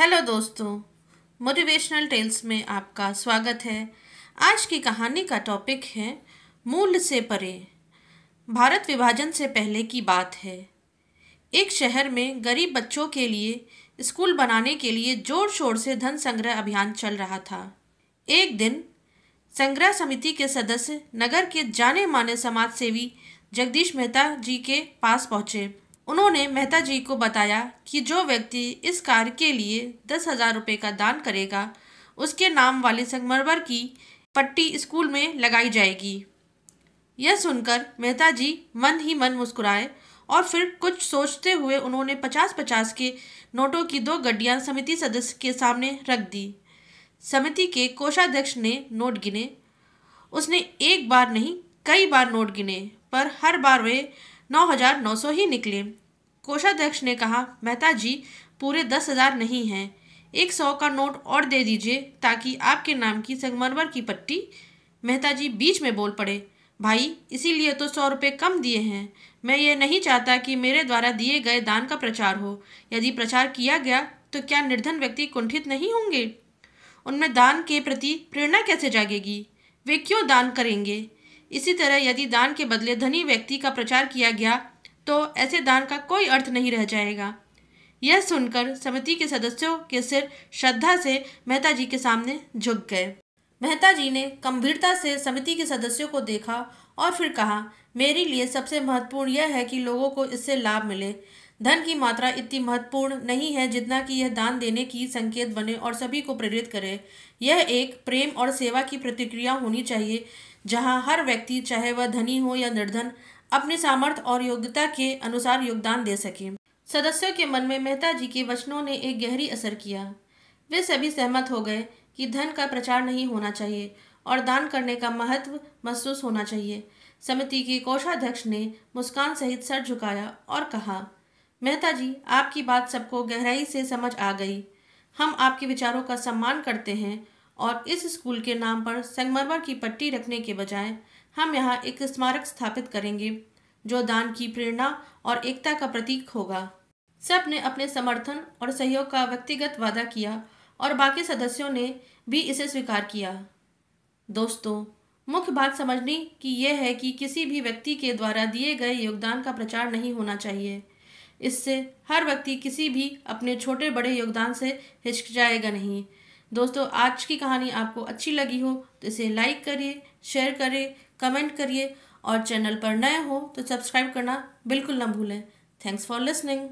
hello दोस्तों motivational tales में आपका स्वागत है आज की कहानी का टॉपिक है मूल से परे भारत विभाजन से पहले की बात है एक शहर में गरीब बच्चों के लिए स्कूल बनाने के लिए जोर शोर से धन संग्रह अभियान चल रहा था एक दिन संग्रह समिति के सदस्य नगर के जाने माने समाजसेवी जगदीश मेहता जी के पास पहुँचे उन्होंने मेहता जी को बताया कि जो व्यक्ति इस कार्य के लिए दस हजार रुपये का दान करेगा उसके नाम वाली संगमरमर की पट्टी स्कूल में लगाई जाएगी यह सुनकर मेहता जी मन ही मन मुस्कुराए और फिर कुछ सोचते हुए उन्होंने पचास पचास के नोटों की दो गड्डियां समिति सदस्य के सामने रख दी समिति के कोषाध्यक्ष ने नोट गिने उसने एक बार नहीं कई बार नोट गिने पर हर बार वे नौ हजार नौ सौ ही निकले कोषाध्यक्ष ने कहा मेहता जी पूरे दस हजार नहीं हैं एक सौ का नोट और दे दीजिए ताकि आपके नाम की संगमरमर की पट्टी मेहता जी बीच में बोल पड़े भाई इसीलिए तो सौ रुपये कम दिए हैं मैं ये नहीं चाहता कि मेरे द्वारा दिए गए दान का प्रचार हो यदि प्रचार किया गया तो क्या निर्धन व्यक्ति कुंठित नहीं होंगे उनमें दान के प्रति प्रेरणा कैसे जागेगी वे क्यों दान करेंगे इसी तरह यदि दान के बदले धनी व्यक्ति का प्रचार किया गया तो ऐसे दान का कोई अर्थ नहीं रह जाएगा यह सुनकर समिति के सदस्यों के सिर श्रद्धा से मेहता जी के सामने झुक गए मेहता जी ने गंभीरता से समिति के सदस्यों को देखा और फिर कहा मेरे लिए सबसे महत्वपूर्ण यह है कि लोगों को इससे लाभ मिले धन की मात्रा इतनी महत्वपूर्ण नहीं है जितना कि यह दान देने की संकेत बने और सभी को प्रेरित करे यह एक प्रेम और सेवा की प्रतिक्रिया होनी चाहिए जहां हर व्यक्ति चाहे वह धनी हो या निर्धन अपने सामर्थ्य और योग्यता के अनुसार योगदान दे सके सदस्यों के मन में मेहता जी के वचनों ने एक गहरी असर किया वे सभी सहमत हो गए कि धन का प्रचार नहीं होना चाहिए और दान करने का महत्व महसूस होना चाहिए समिति के कोषाध्यक्ष ने मुस्कान सहित सर झुकाया और कहा मेहता जी आपकी बात सबको गहराई से समझ आ गई हम आपके विचारों का सम्मान करते हैं और इस स्कूल के नाम पर संगमरमर की पट्टी रखने के बजाय हम यहाँ एक स्मारक स्थापित करेंगे जो दान की प्रेरणा और एकता का प्रतीक होगा सब ने अपने समर्थन और सहयोग का व्यक्तिगत वादा किया और बाकी सदस्यों ने भी इसे स्वीकार किया दोस्तों मुख्य बात समझने की यह है कि किसी भी व्यक्ति के द्वारा दिए गए योगदान का प्रचार नहीं होना चाहिए इससे हर व्यक्ति किसी भी अपने छोटे बड़े योगदान से हिचकिचाएगा नहीं दोस्तों आज की कहानी आपको अच्छी लगी हो तो इसे लाइक करिए शेयर करिए कमेंट करिए और चैनल पर नए हो तो सब्सक्राइब करना बिल्कुल ना भूलें थैंक्स फॉर लिसनिंग